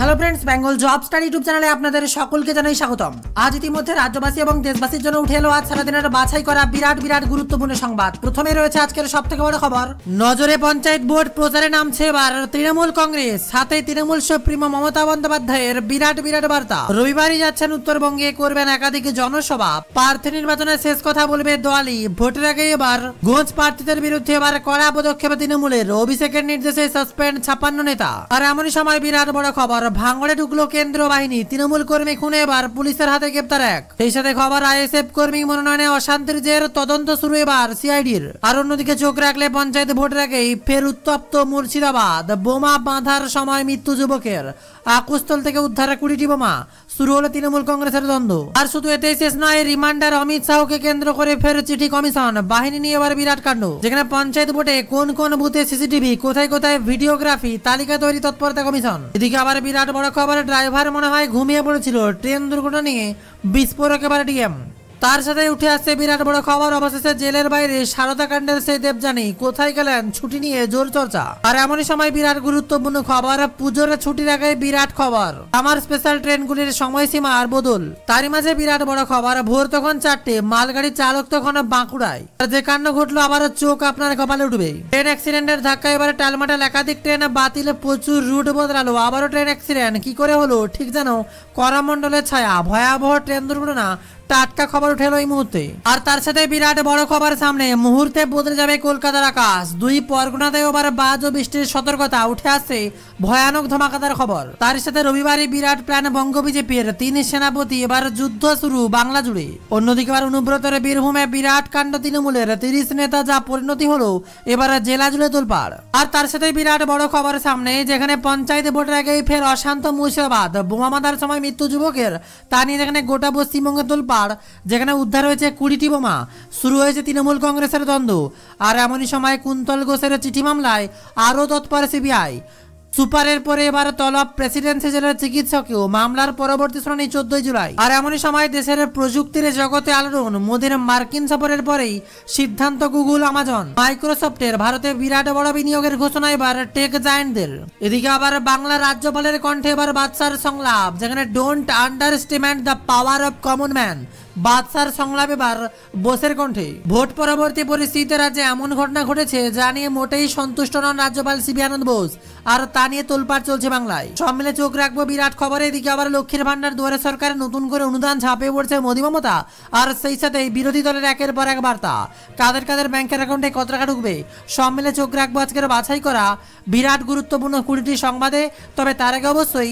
hello friends Bengal job star YouTube চ্যানেলে আপনাদের সকলকে জানাই স্বাগতম আজ ইতিমধ্যে রাজ্যবাসী এবং দেশবাসীর জন্য উঠে এলো আজ সারাদিনের বাছাই করা বিরাট বিরাট গুরুত্বপূর্ণ সংবাদ প্রথমে রয়েছে আজকের সব থেকে বড় খবর নজরে পঞ্চায়েত বোর্ড প্রচারে নামছে এবার তৃণমূল কংগ্রেস সাথে তৃণমূল সুপ্রিমো মমতা বন্দ্যোপাধ্যায়ের বিরাট বিরাট বার্তা রবিবারই যাচ্ছেন উত্তরবঙ্গে করবেন একাধিক জনসভা প্রার্থী নির্বাচনের শেষ কথা বলবে দোয়ালি ভোটের আগে এবার গোঁজ প্রার্থীদের বিরুদ্ধে এবার কড়া পদক্ষেপে তৃণমূলের অভিষেকের নির্দেশে সাসপেন্ড ছাপান্ন নেতা আর এমনই সময় বিরাট বড় খবর ভাঙড়ে ঢুকলো কেন্দ্র বাহিনী তৃণমূল কর্মী খুনে এবার পুলিশের হাতে গ্রেপ্তার এক সেই সাথে খবর আইএসএফ কর্মী মনোনয়নে অশান্তির জের তদন্ত শুরু এবার সিআইডির আর অন্যদিকে চোখ রাখলে পঞ্চায়েত ভোটের আগেই ফের উত্তপ্ত মুর্শিদাবাদ বোমা বাঁধার সময় মৃত্যু যুবকের আকুস্থল থেকে উদ্ধার কুড়িটি বোমা শুরু হলো তৃণমূল কংগ্রেসের দ্বন্দ্ব আর শুধু এতেই শেষ নয় রিমান্ডার অমিত শাহকে কেন্দ্র করে ফের চিঠি কমিশন বাহিনী নিয়ে এবার বিরাট কাণ্ড যেখানে পঞ্চায়েত ভোটে কোন কোন বুথে সিসিটিভি কোথায় কোথায় ভিডিওগ্রাফি তালিকা তৈরি তৎপরতা কমিশন এদিকে আবার বিরাট বড় খবর ড্রাইভার মনে হয় ঘুমিয়ে পড়েছিল ট্রেন দুর্ঘটনা নিয়ে বিস্ফোরক এবার ডিএম তার সাথে উঠে আসছে বিরাট বড় খবর অবশেষে জেলের বাইরে সারদা কাণ্ডের সেই দেবজানি কোথায় গেলেন ছুটি নিয়ে জোর চর্চা আর এমনই সময় বিরাট গুরুত্বপূর্ণ খবর পুজোর ছুটির আগে বিরাট খবর আমার স্পেশাল ট্রেনগুলির সময়সীমা আর বদল তারই মাঝে বিরাট বড় খবর ভোর তখন চারটে মালগাড়ি চালক তখন বাঁকুড়ায় যে কাণ্ড ঘটলো আবারও চোখ আপনার কপালে উঠবে ট্রেন অ্যাক্সিডেন্টের ধাক্কা এবারে টালমাটাল একাধিক ট্রেন বাতিলে প্রচুর রুট বদলালো আবারও ট্রেন অ্যাক্সিডেন্ট কি করে হলো ঠিক যেন করামণ্ডলের ছায়া ভয়াবহ ট্রেন দুর্ঘটনা টাটকা খবর উঠে ওই এই মুহূর্তে আর তার সাথে বিরাট বড় খবর সামনে মুহূর্তে বদলে যাবে কলকাতার আকাশ দুই পরগনাতে এবার বাজ ও বৃষ্টির সতর্কতা উঠে আসছে ভয়ানক ধমাকাদার খবর তার সাথে রবিবারই বিরাট প্ল্যান বঙ্গ বিজেপির তিন সেনাপতি এবার যুদ্ধ শুরু বাংলা জুড়ে অন্যদিকে এবার অনুব্রতের বীরভূমে বিরাট কাণ্ড তৃণমূলের তিরিশ নেতা যা পরিণতি হলো এবার জেলা জুড়ে তোলপাড় আর তার সাথে বিরাট বড় খবর সামনে যেখানে পঞ্চায়েত ভোটের আগেই ফের অশান্ত মুর্শিদাবাদ মাদার সময় মৃত্যু যুবকের তা নিয়ে যেখানে গোটা পশ্চিমবঙ্গে তোলপাড় পাহাড় যেখানে উদ্ধার হয়েছে কুড়িটি বোমা শুরু হয়েছে তৃণমূল কংগ্রেসের দ্বন্দ্ব আর এমনই সময় কুন্তল ঘোষের চিঠি মামলায় আরও তৎপর সিবিআই সুপারের পরে এবার তলব প্রেসিডেন্সি জেলের চিকিৎসকেও মামলার পরবর্তী শুনানি চোদ্দই জুলাই আর এমনই সময় দেশের প্রযুক্তির জগতে আলোড়ন মোদীর মার্কিন সফরের পরেই সিদ্ধান্ত গুগল আমাজন মাইক্রোসফটের ভারতে বিরাট বড় বিনিয়োগের ঘোষণা এবার টেক জায়েন্টদের এদিকে আবার বাংলা রাজ্যপালের কণ্ঠে এবার বাদশার সংলাপ যেখানে don't underestimate the power of common man বাদশার সংলাপে বার বোসের কণ্ঠে ভোট পরবর্তী পরিস্থিতিতে রাজ্যে এমন ঘটনা ঘটেছে যা নিয়ে মোটেই সন্তুষ্ট নন রাজ্যপাল সিবি আনন্দ বোস আর তা নিয়ে তোলপাড় চলছে বাংলায় সম্মেলে চোখ রাখবো বিরাট খবরে এদিকে আবার লক্ষ্মীর ভান্ডার দুয়ারে সরকারের নতুন করে অনুদান ঝাঁপিয়ে পড়ছে মোদী মমতা আর সেই সাথে বিরোধী দলের একের পর এক বার্তা কাদের কাদের ব্যাংকের অ্যাকাউন্টে কত টাকা ঢুকবে সম্মেলে চোখ রাখবো আজকের বাছাই করা বিরাট গুরুত্বপূর্ণ কুড়িটি সংবাদে তবে তার আগে অবশ্যই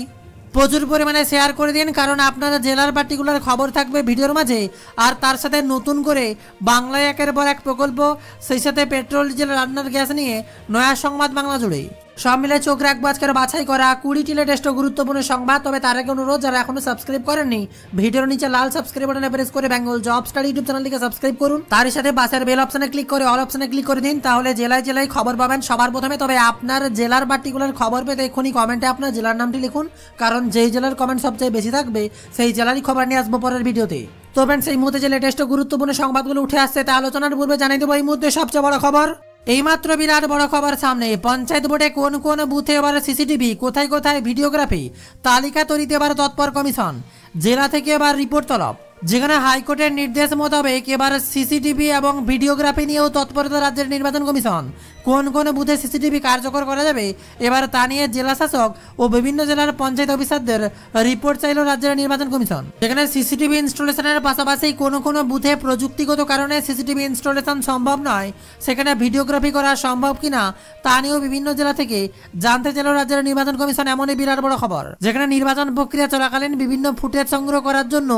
প্রচুর পরিমাণে শেয়ার করে দিন কারণ আপনারা জেলার পার্টিকুলার খবর থাকবে ভিডিওর মাঝে আর তার সাথে নতুন করে বাংলায় একের পর এক প্রকল্প সেই সাথে পেট্রোল ডিজেল রান্নার গ্যাস নিয়ে নয়া সংবাদ বাংলা জুড়ে সব মিলে চোখ রাখবো আজকের বাছাই করা কুড়িটি লেটেস্ট গুরুত্বপূর্ণ সংবাদ তবে তার আগে অনুরোধ যারা এখনো সাবস্ক্রাইব করেননি ভিডিওর নিচে লাল সাবস্ক্রাইব বাটনে প্রেস করে বেঙ্গল জব স্টাডি ইউটিউব চ্যানেলটিকে সাবস্ক্রাইব করুন তার সাথে বাসের বেল অপশনে ক্লিক করে অল অপশনে ক্লিক করে দিন তাহলে জেলায় জেলায় খবর পাবেন সবার প্রথমে তবে আপনার জেলার পার্টিকুলার খবর পেতে এখনই কমেন্টে আপনার জেলার নামটি লিখুন কারণ যেই জেলার কমেন্ট সবচেয়ে বেশি থাকবে সেই জেলারই খবর নিয়ে আসবো পরের ভিডিওতে তো ফ্রেন্ডস এই মুহূর্তে যে লেটেস্ট গুরুত্বপূর্ণ সংবাদগুলো উঠে আসছে তা আলোচনার পূর্বে জানিয়ে দেবো এই মুহূর্তে সবচেয়ে বড় খবর এইমাত্র বিরাট বড় খবর সামনে পঞ্চায়েত বোর্ডে কোন কোন বুথে এবার সিসিটিভি কোথায় কোথায় ভিডিওগ্রাফি তালিকা তৈরিতে এবার তৎপর কমিশন জেলা থেকে এবার রিপোর্ট তলব যেখানে হাইকোর্টের নির্দেশ মোতাবেক এবার সিসিটিভি এবং ভিডিওগ্রাফি নিয়েও তৎপরতা রাজ্যের নির্বাচন কমিশন কোন কোন বুথে সিসিটিভি কার্যকর করা যাবে এবার তা নিয়ে জেলা শাসক ও বিভিন্ন জেলার পঞ্চায়েত অফিসারদের রিপোর্ট চাইল রাজ্যের নির্বাচন কমিশন সেখানে সিসিটিভি ইনস্টলেশনের পাশাপাশি কোন কোন বুথে প্রযুক্তিগত কারণে সিসিটিভি ইনস্টলেশন সম্ভব নয় সেখানে ভিডিওগ্রাফি করা সম্ভব কিনা তা নিয়েও বিভিন্ন জেলা থেকে জানতে চাইল রাজ্যের নির্বাচন কমিশন এমনই বিরাট বড় খবর যেখানে নির্বাচন প্রক্রিয়া চলাকালীন বিভিন্ন ফুটেজ সংগ্রহ করার জন্য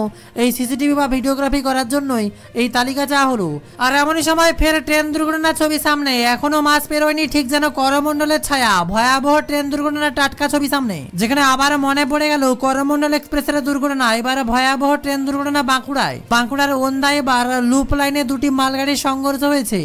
এই সিসিটিভি বা ভিডিওগ্রাফি করার জন্যই এই তালিকা চাওয়া হলো আর এমনই সময় ফের ট্রেন দুর্ঘটনার ছবি সামনে এখনও মাস বাস পেরোয়নি ঠিক যেন করমন্ডলের ছায়া ভয়াবহ ট্রেন দুর্ঘটনার টাটকা ছবি সামনে যেখানে আবার মনে পড়ে গেল করমন্ডল এক্সপ্রেসের দুর্ঘটনা এবার ভয়াবহ ট্রেন দুর্ঘটনা বাঁকুড়ায় বাঁকুড়ার ওন্দা এবার লুপ লাইনে দুটি মালগাড়ির সংঘর্ষ হয়েছে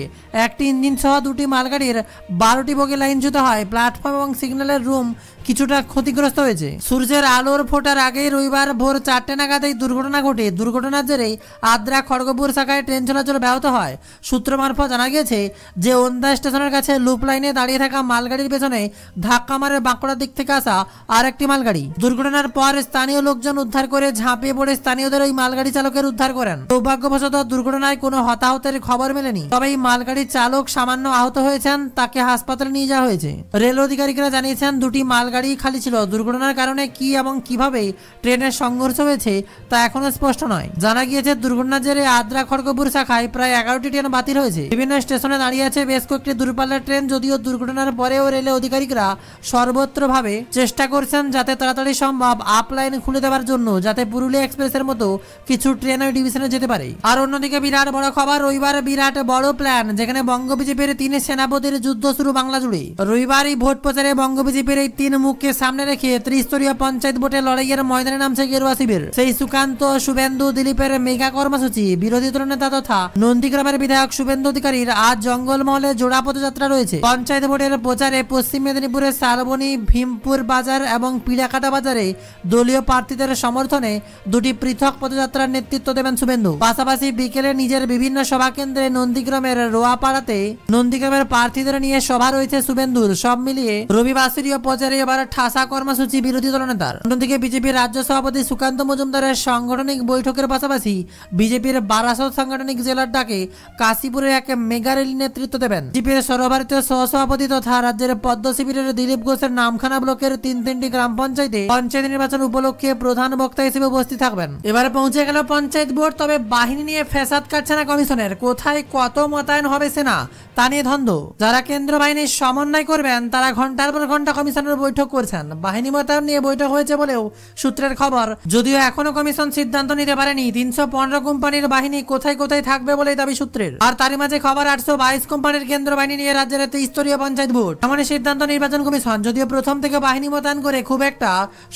একটি ইঞ্জিন সহ দুটি মালগাড়ির বারোটি বগি লাইনচ্যুত হয় প্ল্যাটফর্ম এবং সিগন্যালের রুম কিছুটা ক্ষতিগ্রস্ত হয়েছে সূর্যের আলোর ফোটার আগে রবিবার ভোর চারটে নাগাদ এই দুর্ঘটনা ঘটে দুর্ঘটনার জেরে আদ্রা খড়গপুর শাখায় ট্রেন চলাচল ব্যাহত হয় সূত্র মারফত জানা গিয়েছে যে ওন্দা স্টেশনের কাছে লুপ লাইনে দাঁড়িয়ে থাকা মালগাড়ির পেছনে ধাক্কা মারে বাঁকুড়ার দিক থেকে আসা আর একটি মালগাড়ি দুর্ঘটনার পর স্থানীয় লোকজন উদ্ধার করে ঝাঁপিয়ে পড়ে স্থানীয়দের ওই মালগাড়ি চালকের উদ্ধার করেন সৌভাগ্যবশত দুর্ঘটনায় কোনো হতাহতের খবর মেলেনি তবে এই মালগাড়ির চালক সামান্য আহত হয়েছেন তাকে হাসপাতালে নিয়ে যাওয়া হয়েছে রেল আধিকারিকরা জানিয়েছেন দুটি মালগাড়ি গাড়ি খালি ছিল দুর্ঘটনার কারণে কি এবং কিভাবে ট্রেনের সংঘর্ষ হয়েছে তা এখনও স্পষ্ট নয় জানা গিয়েছে দুর্ঘটনার জেরে আদ্রা খড়গপুর শাখায় প্রায় এগারোটি ট্রেন বাতিল হয়েছে বিভিন্ন স্টেশনে দাঁড়িয়ে আছে বেশ কয়েকটি দূরপাল্লার ট্রেন যদিও দুর্ঘটনার পরেও রেলের অধিকারীরা সর্বত্রভাবে চেষ্টা করছেন যাতে তাড়াতাড়ি সম্ভব আপ লাইন খুলে দেওয়ার জন্য যাতে পুরুলিয়া এক্সপ্রেসের মতো কিছু ট্রেন ওই ডিভিশনে যেতে পারে আর অন্যদিকে বিরাট বড় খবর রবিবার বিরাট বড় প্ল্যান যেখানে বঙ্গ বিজেপির তিন সেনাপতির যুদ্ধ শুরু বাংলা জুড়ে রবিবারই ভোট প্রচারে বঙ্গ বিজেপির এই তিন মুখকে সামনে রেখে ত্রিস্তরীয় পঞ্চায়েত ভোটে লড়াইয়ের ময়দানে নামছে গেরুয়া শিবির সেই সুকান্ত শুভেন্দু দিলীপের মেগা কর্মসূচি বিরোধী নেতা তথা নন্দীগ্রামের বিধায়ক শুভেন্দু অধিকারীর আজ জঙ্গলমহলে জোড়া পদযাত্রা রয়েছে পঞ্চায়েত ভোটের প্রচারে পশ্চিম মেদিনীপুরের সারবনি ভীমপুর বাজার এবং পিড়াকাটা বাজারে দলীয় প্রার্থীদের সমর্থনে দুটি পৃথক পদযাত্রার নেতৃত্ব দেবেন শুভেন্দু পাশাপাশি বিকেলে নিজের বিভিন্ন সভা কেন্দ্রে নন্দীগ্রামের রোয়াপাড়াতে নন্দীগ্রামের প্রার্থীদের নিয়ে সভা রয়েছে শুভেন্দুর সব মিলিয়ে রবিবাসরীয় প্রচারে এবার আবার ঠাসা কর্মসূচি বিরোধী দলনেতার অন্যদিকে বিজেপির রাজ্য সভাপতি সুকান্ত মজুমদারের সাংগঠনিক বৈঠকের পাশাপাশি বিজেপির বারাসত সাংগঠনিক জেলার ডাকে কাশীপুরে এক মেগা রেলি নেতৃত্ব দেবেন বিজেপির সর্বভারতীয় সহসভাপতি তথা রাজ্যের পদ্ম শিবিরের দিলীপ ঘোষের নামখানা ব্লকের তিন তিনটি গ্রাম পঞ্চায়েতে পঞ্চায়েত নির্বাচন উপলক্ষে প্রধান বক্তা হিসেবে উপস্থিত থাকবেন এবারে পৌঁছে গেল পঞ্চায়েত বোর্ড তবে বাহিনী নিয়ে ফেসাদ কাটছে না কমিশনের কোথায় কত মোতায়েন হবে সেনা তা নিয়ে ধন্দ যারা কেন্দ্র বাহিনীর সমন্বয় করবেন তারা ঘন্টার পর ঘন্টা কমিশনের বৈঠক অভিযোগ করেছেন বাহিনী মোতায়েন নিয়ে বৈঠক হয়েছে বলেও সূত্রের খবর যদিও এখনো কমিশন সিদ্ধান্ত নিতে পারেনি তিনশো কোম্পানির বাহিনী কোথায় কোথায় থাকবে বলে দাবি সূত্রের আর তারই মাঝে খবর আটশো কোম্পানির কেন্দ্র বাহিনী নিয়ে রাজ্যের স্তরীয় পঞ্চায়েত ভোট এমন সিদ্ধান্ত নির্বাচন কমিশন যদিও প্রথম থেকে বাহিনী মোতায়েন করে খুব একটা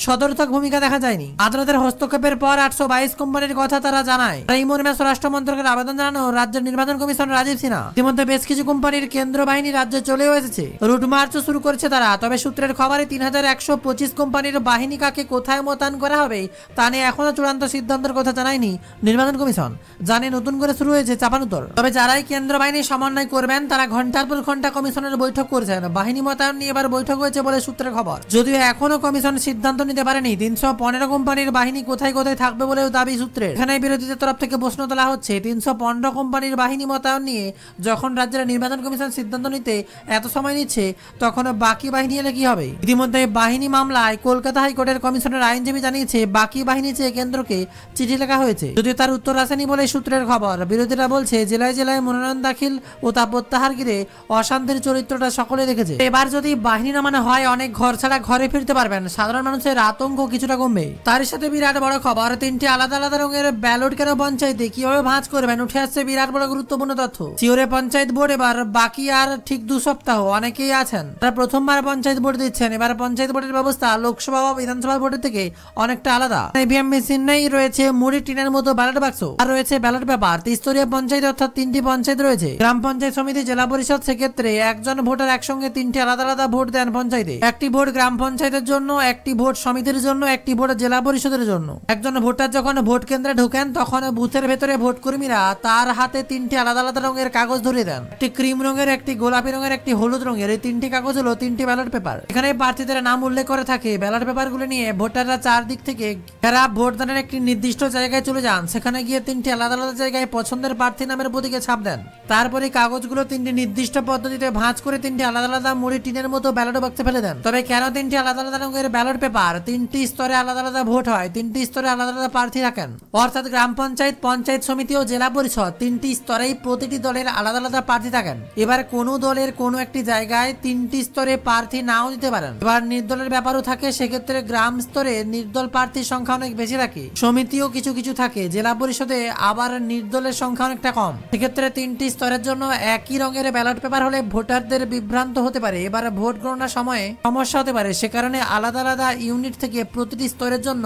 সদর্থক ভূমিকা দেখা যায়নি আদালতের হস্তক্ষেপের পর আটশো বাইশ কোম্পানির কথা তারা জানায় তাই মর্মে স্বরাষ্ট্র মন্ত্রকের আবেদন জানানো রাজ্যের নির্বাচন কমিশন রাজীব সিনহা ইতিমধ্যে বেশ কিছু কোম্পানির কেন্দ্র বাহিনী রাজ্যে চলেও এসেছে রুট মার্চ শুরু করেছে তারা তবে সূত্রের খবর তিন হাজার একশো পঁচিশ কোম্পানির বাহিনী কাকে কোথায় মোতায়েন করা হবে তা নিয়ে এখনও চূড়ান্ত সিদ্ধান্তের কথা জানায়নি নির্বাচন কমিশন জানে নতুন করে শুরু হয়েছে চাপানুতর তবে যারাই কেন্দ্র বাহিনী সমন্বয় করবেন তারা ঘন্টার পর ঘন্টা কমিশনের বৈঠক করছেন বাহিনী মোতায়েন নিয়ে এবার বৈঠক হয়েছে বলে সূত্রের খবর যদিও এখনও কমিশন সিদ্ধান্ত নিতে পারেনি তিনশো পনেরো কোম্পানির বাহিনী কোথায় কোথায় থাকবে বলেও দাবি সূত্রে এখানে বিরোধীদের তরফ থেকে প্রশ্ন তোলা হচ্ছে তিনশো পনেরো কোম্পানির বাহিনী মোতায়েন নিয়ে যখন রাজ্যের নির্বাচন কমিশন সিদ্ধান্ত নিতে এত সময় নিচ্ছে তখন বাকি বাহিনী এলে কি হবে ইতিমধ্যে বাহিনী মামলায় কলকাতা হাইকোর্টের কমিশনের আইনজীবী জানিয়েছে বাকি বাহিনী চেয়ে কেন্দ্রকে চিঠি লেখা হয়েছে যদিও তার উত্তর আসেনি বলে সূত্রের খবর বিরোধীরা বলছে জেলায় জেলায় মনোনয়ন দাখিল ও তা প্রত্যাহার ঘিরে অশান্তির চরিত্রটা সকলে দেখেছে এবার যদি বাহিনী নামানো হয় অনেক ঘর ছাড়া ঘরে ফিরতে পারবেন সাধারণ মানুষের আতঙ্ক কিছুটা কমবে তার সাথে বিরাট বড় খবর তিনটি আলাদা আলাদা রঙের ব্যালট কেন পঞ্চায়েতে কিভাবে ভাঁজ করবেন উঠে আসছে বিরাট বড় গুরুত্বপূর্ণ তথ্য সিওরে পঞ্চায়েত বোর্ড এবার বাকি আর ঠিক দু সপ্তাহ অনেকেই আছেন তারা প্রথমবার পঞ্চায়েত বোর্ড দিচ্ছেন এবার তার পঞ্চায়েত ভোটের ব্যবস্থা লোকসভা বা বিধানসভা ভোটের থেকে অনেকটা আলাদা ইভিএম মেশিনেই রয়েছে মুড়ি টিনের মতো ব্যালট বাক্স আর রয়েছে ব্যালট পেপার ত্রিস্তরীয় পঞ্চায়েত অর্থাৎ তিনটি পঞ্চায়েত রয়েছে গ্রাম পঞ্চায়েত সমিতি জেলা পরিষদ সেক্ষেত্রে একজন ভোটার একসঙ্গে তিনটি আলাদা আলাদা ভোট দেন পঞ্চায়েতে একটি ভোট গ্রাম পঞ্চায়েতের জন্য একটি ভোট সমিতির জন্য একটি ভোট জেলা পরিষদের জন্য একজন ভোটার যখন ভোট কেন্দ্রে ঢোকেন তখন বুথের ভেতরে ভোট কর্মীরা তার হাতে তিনটি আলাদা আলাদা রঙের কাগজ ধরে দেন একটি ক্রিম রঙের একটি গোলাপি রঙের একটি হলুদ রঙের এই তিনটি কাগজ হলো তিনটি ব্যালট পেপার এখানে প্রার্থীদের নাম উল্লেখ করে থাকে ব্যালট পেপারগুলো নিয়ে ভোটাররা চারদিক থেকে যারা ভোটদানের একটি নির্দিষ্ট জায়গায় চলে যান সেখানে গিয়ে তিনটি আলাদা আলাদা জায়গায় পছন্দের প্রার্থী নামের প্রতীকে ছাপ দেন তারপরে কাগজগুলো তিনটি নির্দিষ্ট পদ্ধতিতে ভাঁজ করে তিনটি আলাদা আলাদা মুড়ি টিনের মতো ব্যালট বক্সে ফেলে দেন তবে কেন তিনটি আলাদা আলাদা রঙের ব্যালট পেপার তিনটি স্তরে আলাদা আলাদা ভোট হয় তিনটি স্তরে আলাদা আলাদা প্রার্থী থাকেন অর্থাৎ গ্রাম পঞ্চায়েত পঞ্চায়েত সমিতি ও জেলা পরিষদ তিনটি স্তরেই প্রতিটি দলের আলাদা আলাদা প্রার্থী থাকেন এবার কোনো দলের কোনো একটি জায়গায় তিনটি স্তরে প্রার্থী নাও দিতে পারেন এবার নির্দলের ব্যাপারও থাকে সেক্ষেত্রে গ্রাম স্তরে নির্দল প্রার্থীর সংখ্যা অনেক বেশি থাকে সমিতিও কিছু কিছু থাকে জেলা পরিষদে আবার নির্দলের সংখ্যা অনেকটা কম সেক্ষেত্রে তিনটি স্তরের জন্য একই রঙের ব্যালট পেপার হলে ভোটারদের বিভ্রান্ত হতে পারে এবার ভোট গণনার সময়ে সমস্যা হতে পারে সে কারণে আলাদা আলাদা ইউনিট থেকে প্রতিটি স্তরের জন্য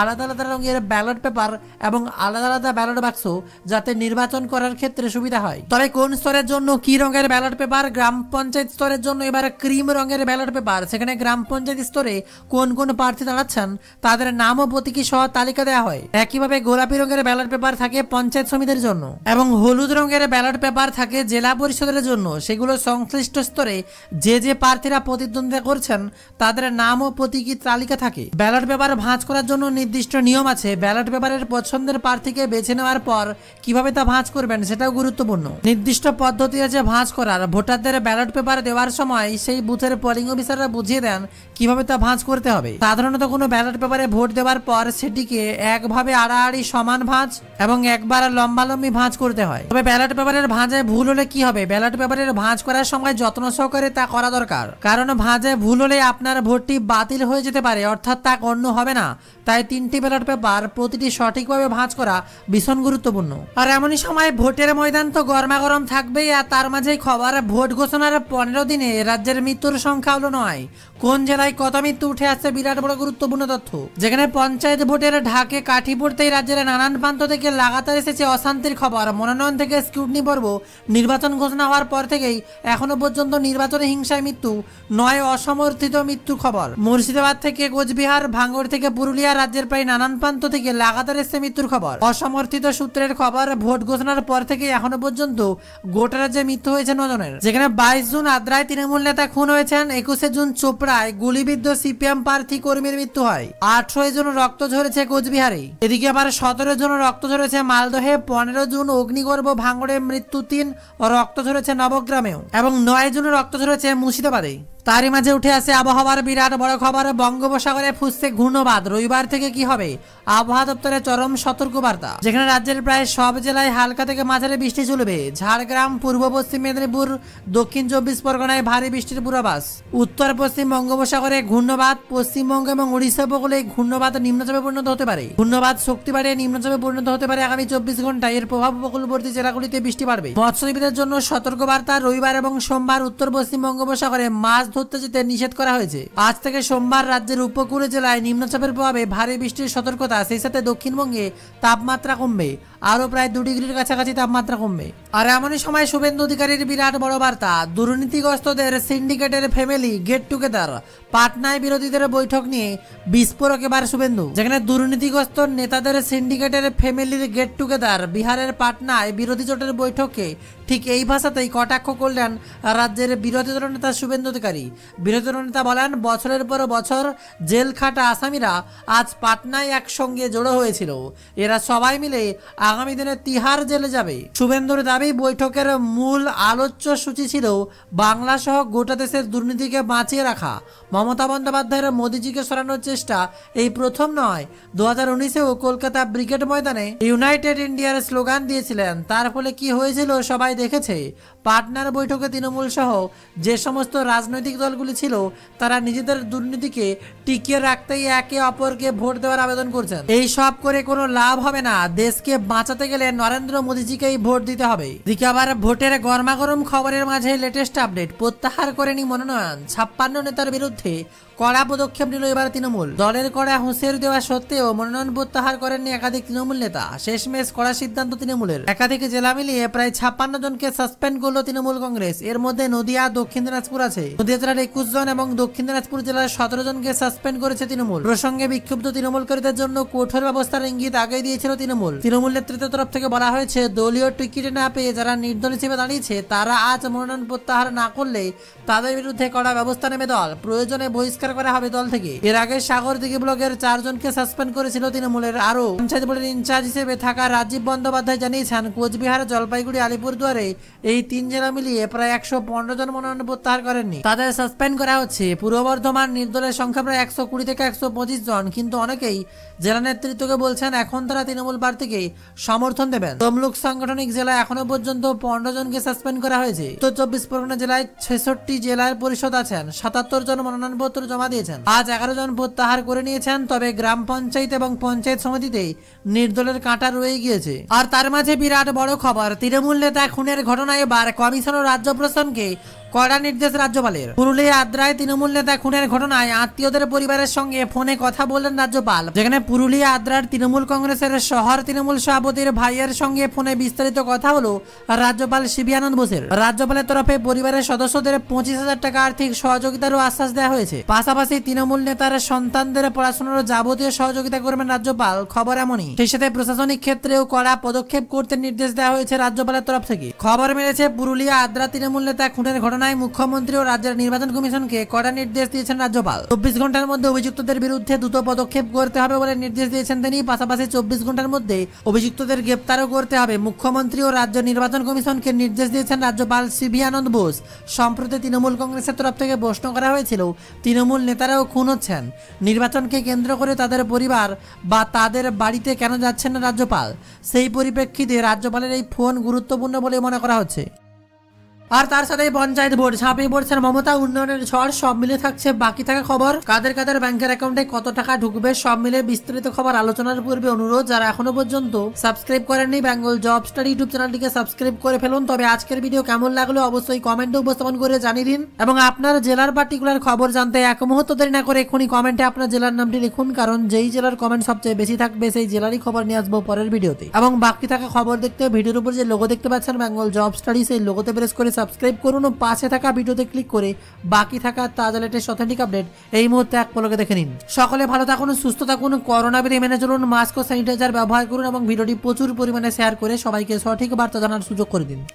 আলাদা আলাদা রঙের ব্যালট পেপার এবং আলাদা আলাদা ব্যালট বাক্স যাতে নির্বাচন করার ক্ষেত্রে সুবিধা হয় তবে কোন স্তরের জন্য কি রঙের ব্যালট পেপার গ্রাম পঞ্চায়েত স্তরের জন্য এবার ক্রিম রঙের ব্যালট পেপার সেখানে গ্রাম পঞ্চায়েত স্তরে কোন কোন প্রার্থী দাঁড়াচ্ছেন তাদের নাম ও প্রতীকী সহ তালিকা দেওয়া হয় একইভাবে গোলাপি রঙের ব্যালট পেপার থাকে পঞ্চায়েত সমিতির জন্য এবং হলুদ রঙের ব্যালট পেপার থাকে জেলা পরিষদের জন্য সেগুলো সংশ্লিষ্ট স্তরে যে যে প্রার্থীরা প্রতিদ্বন্দ্বিতা করছেন তাদের নাম ও প্রতীকী তালিকা থাকে ব্যালট পেপার ভাঁজ করার জন্য নির্দিষ্ট নিয়ম আছে ব্যালট পেপারের পছন্দের প্রার্থীকে বেছে নেওয়ার পর কিভাবে তা ভাঁজ করবেন সেটাও গুরুত্বপূর্ণ নির্দিষ্ট পদ্ধতি আছে ভাঁজ করার ভোটারদের ব্যালট পেপার দেওয়ার সময় সেই বুথের পোলিং অফিসাররা বুঝিয়ে দেন চান কিভাবে তা ভাঁজ করতে হবে সাধারণত কোনো ব্যালট পেপারে ভোট দেওয়ার পর সেটিকে একভাবে আড়াআড়ি সমান ভাঁজ এবং একবার লম্বালম্বি ভাঁজ করতে হয় তবে ব্যালট পেপারের ভাঁজে ভুল হলে কি হবে ব্যালট পেপারের ভাঁজ করার সময় যত্ন সহকারে তা করা দরকার কারণ ভাঁজে ভুল হলে আপনার ভোটটি বাতিল হয়ে যেতে পারে অর্থাৎ তা গণ্য হবে না তাই তিনটি ব্যালট পেপার প্রতিটি সঠিকভাবে ভাঁজ করা ভীষণ গুরুত্বপূর্ণ আর এমনই সময় ভোটের ময়দান তো গরমাগরম থাকবেই আর তার মাঝেই খবর ভোট ঘোষণার পনেরো দিনে রাজ্যের মৃত্যুর সংখ্যা হলো নয় কোন জেলায় কত মৃত্যু উঠে আসছে বিরাট বড় গুরুত্বপূর্ণ তথ্য যেখানে পঞ্চায়েত ভোটের ঢাকে কাঠি পড়তেই রাজ্যের নানান প্রান্ত থেকে লাগাতার এসেছে অশান্তির খবর মনোনয়ন থেকে স্ক্রুটনি পর্ব নির্বাচন ঘোষণা হওয়ার পর থেকেই এখনো পর্যন্ত নির্বাচনে হিংসায় মৃত্যু নয় অসমর্থিত মৃত্যু খবর মুর্শিদাবাদ থেকে কোচবিহার ভাঙ্গড় থেকে পুরুলিয়া রাজ্যের প্রায় নানান প্রান্ত থেকে লাগাতার এসছে মৃত্যুর খবর অসমর্থিত সূত্রের খবর ভোট ঘোষণার পর থেকে এখনো পর্যন্ত গোটা রাজ্যে মৃত্যু হয়েছে নজনের যেখানে বাইশ জুন আদ্রায় তৃণমূল নেতা খুন হয়েছেন একুশে জুন চোপড়া ঘটনায় গুলিবিদ্ধ সিপিএম প্রার্থী কর্মীর মৃত্যু হয় আঠারো জন রক্ত ঝরেছে কোচবিহারে এদিকে আবার সতেরো জন রক্ত ঝরেছে মালদহে পনেরো জন অগ্নিগর্ভ ভাঙড়ে মৃত্যু তিন রক্ত ঝরেছে নবগ্রামেও এবং নয় জন রক্ত ঝরেছে মুর্শিদাবাদে তারই মাঝে উঠে আসে আবহাওয়ার বিরাট বড় খবর বঙ্গোপসাগরে ফুসছে ঘূর্ণবাদ রবিবার থেকে কি হবে আবহাওয়া দপ্তরের চরম সতর্কবার্তা যেখানে রাজ্যের প্রায় সব জেলায় হালকা থেকে মাঝারি বৃষ্টি চলবে ঝাড়গ্রাম পূর্ব পশ্চিম মেদিনীপুর দক্ষিণ চব্বিশ পরগনায় ভারী বৃষ্টির পূর্বাভাস উত্তর পশ্চিম বঙ্গোপসাগরে ঘূর্ণবাদ পশ্চিমবঙ্গ এবং উড়িষ্যা উপকূলে ঘূর্ণবাদ নিম্নচাপে পরিণত হতে পারে ঘূর্ণবাদ শক্তি বাড়িয়ে নিম্নচাপে পরিণত হতে পারে আগামী চব্বিশ ঘন্টায় এর প্রভাব উপকূলবর্তী জেলাগুলিতে বৃষ্টি বাড়বে মৎস্যজীবীদের জন্য সতর্কবার্তা রবিবার এবং সোমবার উত্তর পশ্চিম বঙ্গোপসাগরে মাছ ধরতে যেতে নিষেধ করা হয়েছে আজ থেকে সোমবার রাজ্যের উপকূলে জেলায় নিম্নচাপের প্রভাবে ভারী বৃষ্টির সতর্কতা সেই সাথে দক্ষিণবঙ্গে তাপমাত্রা কমবে আরও প্রায় দু ডিগ্রির কাছাকাছি তাপমাত্রা কমবে আর এমনই সময় শুভেন্দু অধিকারীর বিরাট বড় বার্তা দুর্নীতিগ্রস্তদের সিন্ডিকেটের ফ্যামিলি গেট টুগেদার পাটনায় বিরোধীদের বৈঠক নিয়ে বিস্ফোরক এবার শুভেন্দু যেখানে দুর্নীতিগ্রস্ত নেতাদের সিন্ডিকেটের ফ্যামিলির গেট টুগেদার বিহারের পাটনায় বিরোধী জোটের বৈঠকে ঠিক এই ভাষাতেই কটাক্ষ করলেন রাজ্যের বিরোধী দল নেতা শুভেন্দু অধিকারী বিরোধী দল নেতা বলেন বছরের পর বছর জেল খাটা আসামিরা আজ পাটনায় একসঙ্গে জড়ো হয়েছিল এরা সবাই মিলে আগামী দিনে তিহার জেলে যাবে শুভেন্দুর দাবি বৈঠকের মূল আলোচ্য সূচি ছিল বাংলা সহ গোটা দেশের দুর্নীতিকে বাঁচিয়ে রাখা মমতা বন্দ্যোপাধ্যায়ের মোদীজিকে সরানোর চেষ্টা এই প্রথম নয় দু হাজার উনিশেও কলকাতা ব্রিগেড ময়দানে ইউনাইটেড ইন্ডিয়ার স্লোগান দিয়েছিলেন তার ফলে কি হয়েছিল সবাই দেখেছে পার্টনার বৈঠকে তৃণমূল সহ যে সমস্ত রাজনৈতিক দলগুলি ছিল তারা নিজেদের দুর্নীতিকে টিকিয়ে রাখতেই একে অপরকে ভোট দেওয়ার আবেদন করছেন এই সব করে কোনো লাভ হবে না দেশকে বাঁচ বাঁচাতে গেলে নরেন্দ্র মোদীজিকেই ভোট দিতে হবে দিকে আবার ভোটের গরমাগরম খবরের মাঝে লেটেস্ট আপডেট প্রত্যাহার করেনি মনোনয়ন ছাপ্পান্ন নেতার বিরুদ্ধে কড়া পদক্ষেপ নিল এবার তৃণমূল দলের কড়া হুঁশিয়ারি দেওয়া সত্ত্বেও মনোনয়ন প্রত্যাহার করেননি একাধিক তৃণমূল নেতা মেস কড়া সিদ্ধান্ত তৃণমূলের একাধিক জেলা মিলিয়ে প্রায় ছাপ্পান্ন জনকে সাসপেন্ড করল তৃণমূল কংগ্রেস এর মধ্যে নদিয়া দক্ষিণ দিনাজপুর আছে নদিয়া জেলার একুশ জন এবং দক্ষিণ দিনাজপুর জেলার সতেরো জনকে সাসপেন্ড করেছে তৃণমূল প্রসঙ্গে বিক্ষুব্ধ তৃণমূলকারীদের জন্য কঠোর ব্যবস্থার ইঙ্গিত আগে দিয়েছিল তৃণমূল তৃণমূল নেতৃত্বের তরফ থেকে বলা হয়েছে দলীয় টিকিট না পেয়ে যারা নির্দল হিসেবে দাঁড়িয়েছে তারা আজ মনোনয়ন প্রত্যাহার না করলে তাদের বিরুদ্ধে কড়া ব্যবস্থা নেবে দল প্রয়োজনে বহিষ্কার বহিষ্কার করা হবে দল থেকে এর আগে সাগর দিঘি ব্লকের চারজনকে সাসপেন্ড করেছিল তৃণমূলের আরো পঞ্চায়েত বোর্ডের ইনচার্জ হিসেবে থাকা রাজীব বন্দ্যোপাধ্যায় জানিয়েছেন কোচবিহার জলপাইগুড়ি আলিপুরদুয়ারে এই তিন জেলা মিলিয়ে প্রায় একশো পনেরো জন মনোনয়ন প্রত্যাহার করেননি তাদের সাসপেন্ড করা হচ্ছে পূর্ব বর্ধমান নির্দলের সংখ্যা প্রায় একশো কুড়ি থেকে একশো পঁচিশ জন কিন্তু অনেকেই জেলা নেতৃত্বকে বলছেন এখন তারা তৃণমূল প্রার্থীকে সমর্থন দেবেন তমলুক সাংগঠনিক জেলায় এখনো পর্যন্ত পনেরো জনকে সাসপেন্ড করা হয়েছে উত্তর চব্বিশ পরগনা জেলায় ছেষট্টি জেলার পরিষদ আছেন সাতাত্তর জন মনোনয়নপত্র জমা দিয়েছেন আজ এগারো জন প্রত্যাহার করে নিয়েছেন তবে গ্রাম পঞ্চায়েত এবং পঞ্চায়েত সমিতিতেই নির্দলের কাঁটা রয়ে গিয়েছে আর তার মাঝে বিরাট বড় খবর তৃণমূল নেতা খুনের ঘটনায় বার কমিশন ও রাজ্য প্রশাসনকে কড়া নির্দেশ রাজ্যপালের পুরুলিয়া আদ্রায় তৃণমূল নেতা খুনের ঘটনায় আত্মীয়দের পরিবারের সঙ্গে ফোনে কথা বললেন রাজ্যপাল যেখানে পুরুলিয়া আদ্রার তৃণমূল কংগ্রেসের শহর তৃণমূল সভাপতির ভাইয়ের সঙ্গে ফোনে বিস্তারিত কথা হলো রাজ্যপাল শিবিয়ানন্দ বোসের রাজ্যপালের তরফে পরিবারের সদস্যদের পঁচিশ হাজার টাকা আর্থিক সহযোগিতারও আশ্বাস দেওয়া হয়েছে পাশাপাশি তৃণমূল নেতার সন্তানদের পড়াশোনার যাবতীয় সহযোগিতা করবেন রাজ্যপাল খবর এমনই সেই সাথে প্রশাসনিক ক্ষেত্রেও কড়া পদক্ষেপ করতে নির্দেশ দেওয়া হয়েছে রাজ্যপালের তরফ থেকে খবর মেলেছে পুরুলিয়া আদ্রা তৃণমূল নেতা খুনের ঘটনা ঘটনায় মুখ্যমন্ত্রী ও রাজ্যের নির্বাচন কমিশনকে কড়া নির্দেশ দিয়েছেন রাজ্যপাল চব্বিশ ঘন্টার মধ্যে অভিযুক্তদের বিরুদ্ধে দ্রুত পদক্ষেপ করতে হবে বলে নির্দেশ দিয়েছেন তিনি পাশাপাশি চব্বিশ ঘন্টার মধ্যে অভিযুক্তদের গ্রেপ্তারও করতে হবে মুখ্যমন্ত্রী ও রাজ্য নির্বাচন কমিশনকে নির্দেশ দিয়েছেন রাজ্যপাল সিভি আনন্দ বোস সম্প্রতি তৃণমূল কংগ্রেসের তরফ থেকে প্রশ্ন করা হয়েছিল তৃণমূল নেতারাও খুন হচ্ছেন নির্বাচনকে কেন্দ্র করে তাদের পরিবার বা তাদের বাড়িতে কেন যাচ্ছেন না রাজ্যপাল সেই পরিপ্রেক্ষিতে রাজ্যপালের এই ফোন গুরুত্বপূর্ণ বলে মনে করা হচ্ছে আর তার সাথে পঞ্চায়েত বোর্ড ঝাঁপিয়ে পড়ছেন মমতা উন্নয়নের ঝড় সব মিলে থাকছে বাকি থাকা খবর কাদের কাদের ব্যাংকের অ্যাকাউন্টে কত টাকা ঢুকবে সব মিলে বিস্তারিত খবর আলোচনার পূর্বে অনুরোধ যারা এখনো পর্যন্ত সাবস্ক্রাইব করেননি বেঙ্গল জব স্টাডি ইউটিউব চ্যানেলটিকে সাবস্ক্রাইব করে ফেলুন তবে আজকের ভিডিও কেমন লাগলো অবশ্যই কমেন্টে উপস্থাপন করে জানিয়ে দিন এবং আপনার জেলার পার্টিকুলার খবর জানতে এক মুহূর্ত দেরি না করে এখনই কমেন্টে আপনার জেলার নামটি লিখুন কারণ যেই জেলার কমেন্ট সবচেয়ে বেশি থাকবে সেই জেলারই খবর নিয়ে আসবো পরের ভিডিওতে এবং বাকি থাকা খবর দেখতে ভিডিওর উপর যে লোগো দেখতে পাচ্ছেন বেঙ্গল জব স্টাডি সেই লোগোতে প্রেস করে সাবস্ক্রাইব করুন ও পাশে থাকা ভিডিওতে ক্লিক করে বাকি থাকা তাজা লেটেস্ট অথেন্টিক আপডেট এই মুহূর্তে এক পলকে দেখে নিন সকলে ভালো থাকুন সুস্থ থাকুন করোনা বিধি মেনে চলুন মাস্ক ও স্যানিটাইজার ব্যবহার করুন এবং ভিডিওটি প্রচুর পরিমাণে শেয়ার করে সবাইকে সঠিক বার্তা জানার সুযোগ করে দিন